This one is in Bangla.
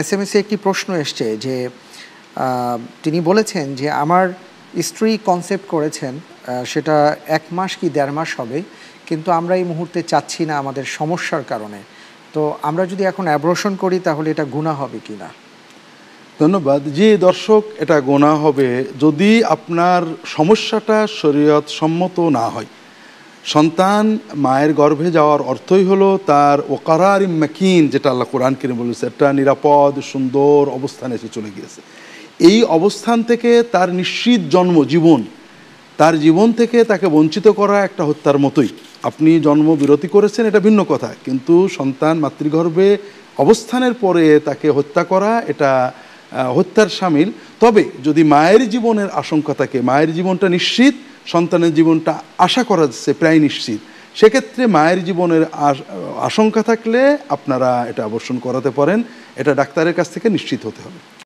এস এম এসে একটি প্রশ্ন এসছে যে তিনি বলেছেন যে আমার স্ত্রী কনসেপ্ট করেছেন সেটা এক মাস কি দেড় মাস হবে কিন্তু আমরা এই মুহূর্তে চাচ্ছি না আমাদের সমস্যার কারণে তো আমরা যদি এখন অ্যাব্রোশন করি তাহলে এটা গুণা হবে কি না ধন্যবাদ যে দর্শক এটা গোনা হবে যদি আপনার সমস্যাটা শরীয়ত সম্মত না হয় সন্তান মায়ের গর্ভে যাওয়ার অর্থই হলো তার ওকারার ইম্মাকিন যেটা আল্লাহ কোরআন কিনে বলেছে একটা নিরাপদ সুন্দর অবস্থানে এসে চলে গিয়েছে এই অবস্থান থেকে তার নিশ্চিত জন্ম জীবন তার জীবন থেকে তাকে বঞ্চিত করা একটা হত্যার মতোই আপনি জন্ম বিরতি করেছেন এটা ভিন্ন কথা কিন্তু সন্তান মাতৃগর্ভে অবস্থানের পরে তাকে হত্যা করা এটা হত্যার সামিল তবে যদি মায়ের জীবনের আশঙ্কা থাকে মায়ের জীবনটা নিশ্চিত সন্তানের জীবনটা আশা করা যাচ্ছে প্রায় নিশ্চিত সেক্ষেত্রে মায়ের জীবনের আশঙ্কা থাকলে আপনারা এটা অবর্ষণ করাতে পারেন এটা ডাক্তারের কাছ থেকে নিশ্চিত হতে হবে